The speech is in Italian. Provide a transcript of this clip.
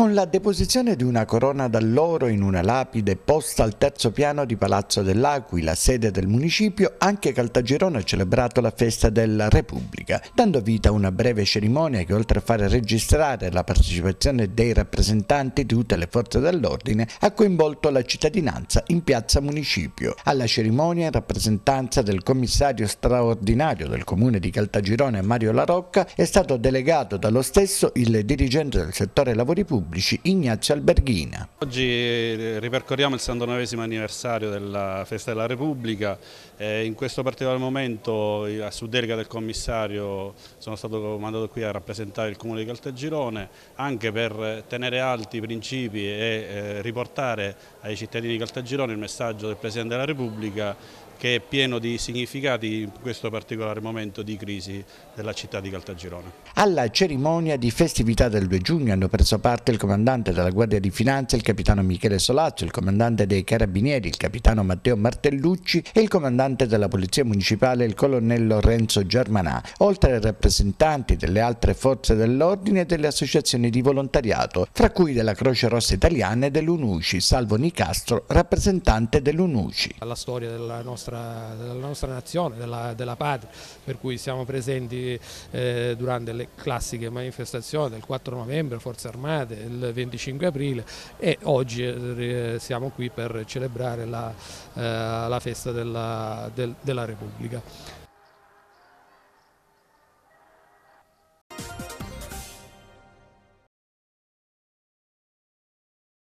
con la deposizione di una corona d'alloro in una lapide posta al terzo piano di Palazzo dell'Aquila, sede del municipio, anche Caltagirone ha celebrato la festa della Repubblica, dando vita a una breve cerimonia che oltre a fare registrare la partecipazione dei rappresentanti di tutte le forze dell'ordine, ha coinvolto la cittadinanza in piazza municipio. Alla cerimonia in rappresentanza del commissario straordinario del comune di Caltagirone Mario Larocca è stato delegato dallo stesso il dirigente del settore lavori pubblici pubblici Ignazio Alberghina. Oggi eh, ripercorriamo il 69 anniversario della Festa della Repubblica eh, in questo particolare momento a su delega del commissario sono stato mandato qui a rappresentare il comune di Caltagirone anche per tenere alti i principi e eh, riportare ai cittadini di Caltagirone il messaggio del Presidente della Repubblica che è pieno di significati in questo particolare momento di crisi della città di Caltagirone. Alla cerimonia di festività del 2 giugno hanno preso parte il comandante della Guardia di Finanza, il capitano Michele Solazzo, il comandante dei Carabinieri, il capitano Matteo Martellucci e il comandante della Polizia Municipale, il colonnello Renzo Germanà, oltre ai rappresentanti delle altre forze dell'ordine e delle associazioni di volontariato, fra cui della Croce Rossa Italiana e dell'UNUCI, Salvo Nicastro, rappresentante dell'UNUCI. La storia della nostra nostra, della nostra nazione, della, della, patria, per cui siamo presenti eh, durante le classiche manifestazioni del 4 novembre, Forze Armate, il 25 aprile e oggi eh, siamo qui per celebrare la, eh, la festa della, del, della Repubblica.